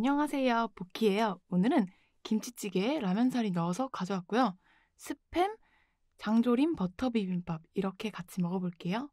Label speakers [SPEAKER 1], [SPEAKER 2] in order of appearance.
[SPEAKER 1] 안녕하세요. 복희예요. 오늘은 김치찌개에 라면사리 넣어서 가져왔고요. 스팸, 장조림, 버터 비빔밥 이렇게 같이 먹어볼게요.